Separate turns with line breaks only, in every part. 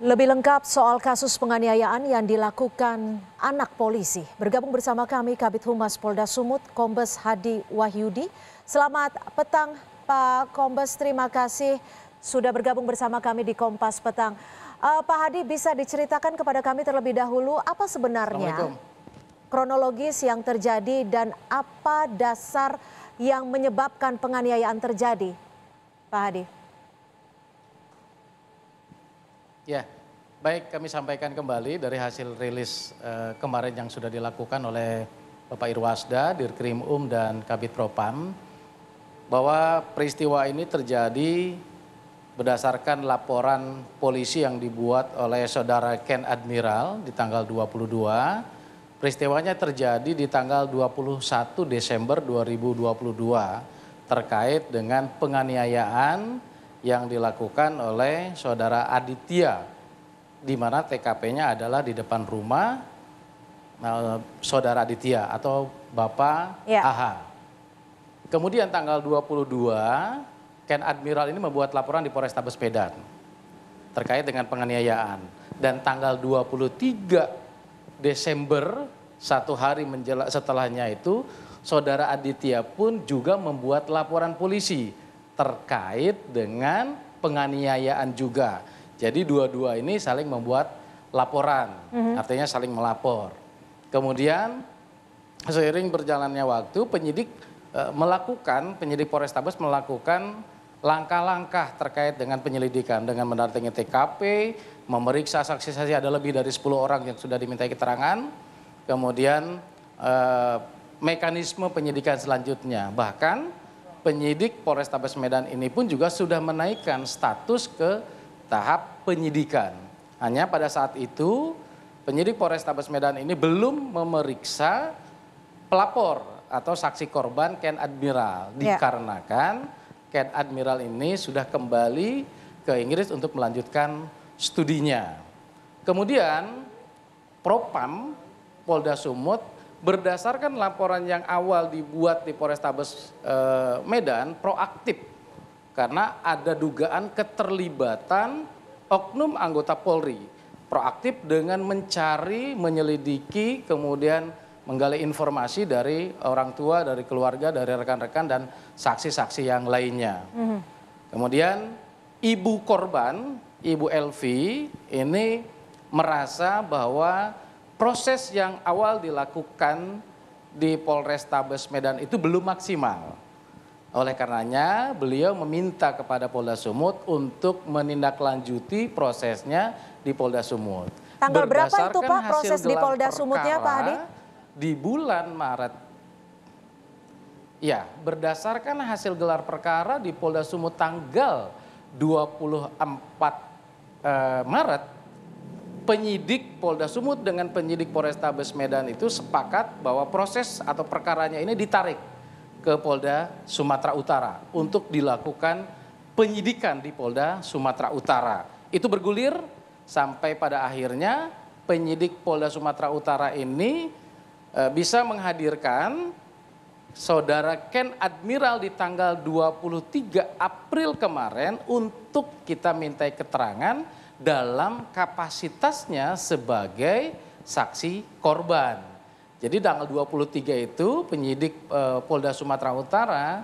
Lebih lengkap soal kasus penganiayaan yang dilakukan anak polisi. Bergabung bersama kami Kabit Humas Polda Sumut, Kombes Hadi Wahyudi. Selamat petang Pak Kombes, terima kasih sudah bergabung bersama kami di Kompas Petang. Uh, Pak Hadi bisa diceritakan kepada kami terlebih dahulu apa sebenarnya kronologis yang terjadi dan apa dasar yang menyebabkan penganiayaan terjadi, Pak Hadi?
Ya, baik kami sampaikan kembali dari hasil rilis eh, kemarin yang sudah dilakukan oleh Bapak Irwasda, Dirkrim Um dan Kabit Propam bahwa peristiwa ini terjadi berdasarkan laporan polisi yang dibuat oleh saudara Ken Admiral di tanggal 22 Peristiwanya terjadi di tanggal 21 Desember 2022 terkait dengan penganiayaan yang dilakukan oleh saudara Aditya di mana TKP-nya adalah di depan rumah nah, saudara Aditya atau Bapak ya. AHA. Kemudian tanggal 22 Ken Admiral ini membuat laporan di Polrestabes Medan terkait dengan penganiayaan dan tanggal 23 Desember satu hari menjelang setelahnya itu saudara Aditya pun juga membuat laporan polisi terkait dengan penganiayaan juga. Jadi dua-dua ini saling membuat laporan, mm-hmm. artinya saling melapor. Kemudian seiring berjalannya waktu penyidik e, melakukan penyidik Polrestabes melakukan langkah-langkah terkait dengan penyelidikan dengan mendatangi TKP, memeriksa saksi-saksi ada lebih dari 10 orang yang sudah dimintai keterangan. Kemudian e, mekanisme penyidikan selanjutnya bahkan penyidik Polrestabes Medan ini pun juga sudah menaikkan status ke tahap penyidikan. Hanya pada saat itu penyidik Polrestabes Medan ini belum memeriksa pelapor atau saksi korban Ken Admiral ya. dikarenakan Ken Admiral ini sudah kembali ke Inggris untuk melanjutkan studinya. Kemudian Propam Polda Sumut berdasarkan laporan yang awal dibuat di Polrestabes eh, Medan proaktif karena ada dugaan keterlibatan oknum anggota Polri proaktif dengan mencari, menyelidiki, kemudian menggali informasi dari orang tua, dari keluarga, dari rekan-rekan dan saksi-saksi yang lainnya. Mm -hmm. Kemudian ibu korban, ibu Elvi ini merasa bahwa proses yang awal dilakukan di Polrestabes Medan itu belum maksimal. Oleh karenanya beliau meminta kepada Polda Sumut untuk menindaklanjuti prosesnya di Polda Sumut. Tanggal berapa itu Pak proses di Polda Sumutnya Pak Hadi? Di bulan Maret. Ya, berdasarkan hasil gelar perkara di Polda Sumut tanggal 24 eh, Maret penyidik Polda Sumut dengan penyidik Polrestabes Medan itu sepakat bahwa proses atau perkaranya ini ditarik ke Polda Sumatera Utara untuk dilakukan penyidikan di Polda Sumatera Utara. Itu bergulir sampai pada akhirnya penyidik Polda Sumatera Utara ini eh, bisa menghadirkan saudara Ken Admiral di tanggal 23 April kemarin untuk kita mintai keterangan dalam kapasitasnya sebagai saksi korban. Jadi tanggal 23 itu penyidik eh, Polda Sumatera Utara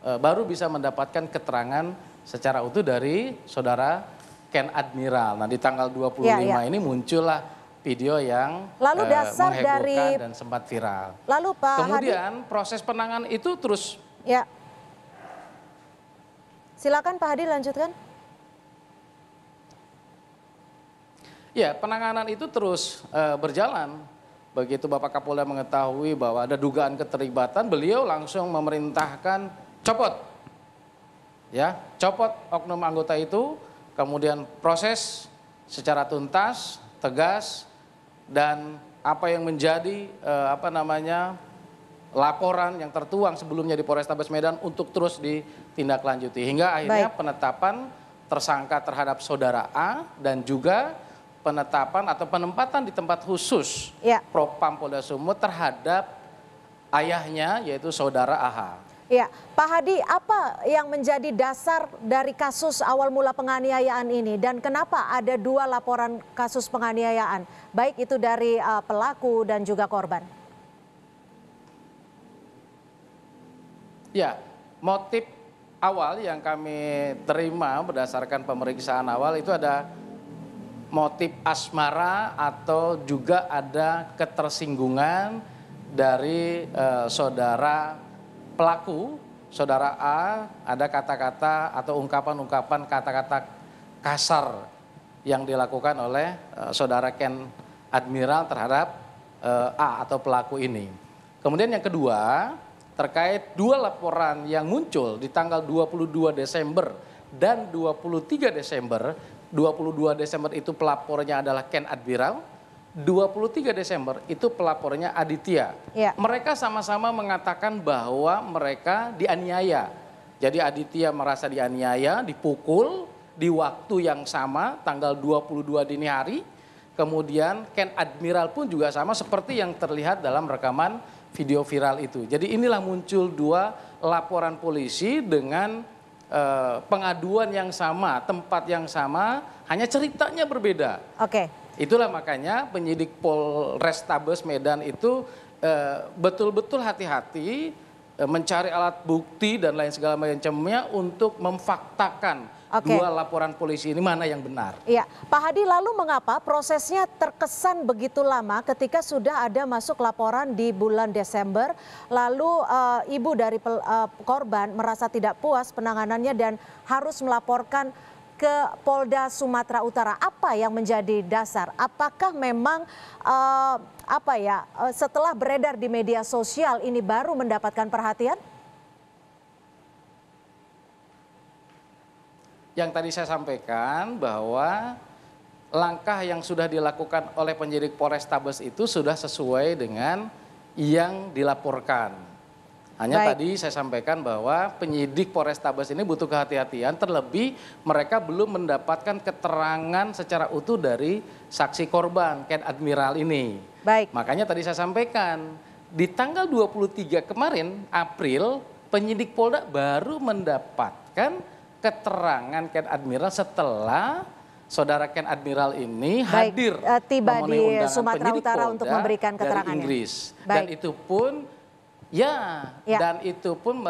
eh, baru bisa mendapatkan keterangan secara utuh dari saudara Ken Admiral. Nah di tanggal 25 ya, ya. ini muncullah video yang lalu eh, dasar dari dan sempat viral.
Lalu Pak Kemudian
Hadi... proses penanganan itu terus
ya. Silakan Pak Hadi lanjutkan.
Ya, penanganan itu terus uh, berjalan. Begitu Bapak Kapolda mengetahui bahwa ada dugaan keterlibatan, beliau langsung memerintahkan copot. Ya, copot oknum anggota itu, kemudian proses secara tuntas, tegas dan apa yang menjadi uh, apa namanya laporan yang tertuang sebelumnya di Polrestabes Medan untuk terus ditindaklanjuti hingga akhirnya Baik. penetapan tersangka terhadap saudara A dan juga penetapan atau penempatan di tempat khusus ya. Propam Polda Sumut terhadap ayahnya yaitu saudara Aha.
Ya, Pak Hadi, apa yang menjadi dasar dari kasus awal mula penganiayaan ini dan kenapa ada dua laporan kasus penganiayaan, baik itu dari uh, pelaku dan juga korban?
Ya, motif awal yang kami terima berdasarkan pemeriksaan awal itu ada motif asmara atau juga ada ketersinggungan dari eh, saudara pelaku, saudara A, ada kata-kata atau ungkapan-ungkapan kata-kata kasar yang dilakukan oleh eh, saudara Ken Admiral terhadap eh, A atau pelaku ini. Kemudian yang kedua, terkait dua laporan yang muncul di tanggal 22 Desember dan 23 Desember 22 Desember itu pelapornya adalah Ken Admiral, 23 Desember itu pelapornya Aditya. Ya. Mereka sama-sama mengatakan bahwa mereka dianiaya. Jadi Aditya merasa dianiaya, dipukul di waktu yang sama tanggal 22 dini hari. Kemudian Ken Admiral pun juga sama seperti yang terlihat dalam rekaman video viral itu. Jadi inilah muncul dua laporan polisi dengan eh, pengaduan yang sama, tempat yang sama, hanya ceritanya berbeda. Oke. Okay. Itulah makanya penyidik Polrestabes Medan itu eh, betul-betul hati-hati Eh, mencari alat bukti dan lain segala macamnya untuk memfaktakan okay. dua laporan polisi ini mana yang benar.
Iya, Pak Hadi lalu mengapa prosesnya terkesan begitu lama ketika sudah ada masuk laporan di bulan Desember lalu uh, ibu dari uh, korban merasa tidak puas penanganannya dan harus melaporkan ke Polda Sumatera Utara. Apa yang menjadi dasar? Apakah memang uh, apa ya eh, setelah beredar di media sosial ini baru mendapatkan perhatian?
Yang tadi saya sampaikan bahwa langkah yang sudah dilakukan oleh penyidik Polrestabes itu sudah sesuai dengan yang dilaporkan. Hanya Baik. tadi saya sampaikan bahwa penyidik Polrestabes ini butuh kehati-hatian, terlebih mereka belum mendapatkan keterangan secara utuh dari saksi korban, Ken Admiral ini. Baik. Makanya tadi saya sampaikan, di tanggal 23 kemarin, April, penyidik Polda baru mendapatkan keterangan Ken Admiral setelah saudara Ken Admiral ini Baik, hadir eh, tiba di Sumatera Utara untuk memberikan keterangan Inggris. Dan itu pun Ya, ya. dan itu pun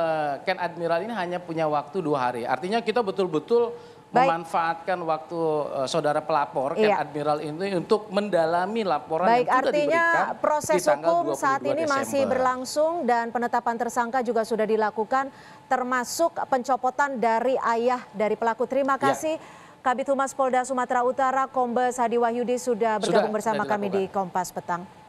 Ken Admiral ini hanya punya waktu dua hari. Artinya kita betul-betul memanfaatkan waktu uh, saudara pelapor iya. Ken Admiral ini untuk mendalami laporan Baik, yang sudah artinya proses di hukum saat ini Desember. masih berlangsung
dan penetapan tersangka juga sudah dilakukan termasuk pencopotan dari ayah dari pelaku. Terima ya. kasih ya. Kabit Humas Polda Sumatera Utara Kombes Hadi Wahyudi sudah bergabung sudah, bersama kami di Kompas Petang.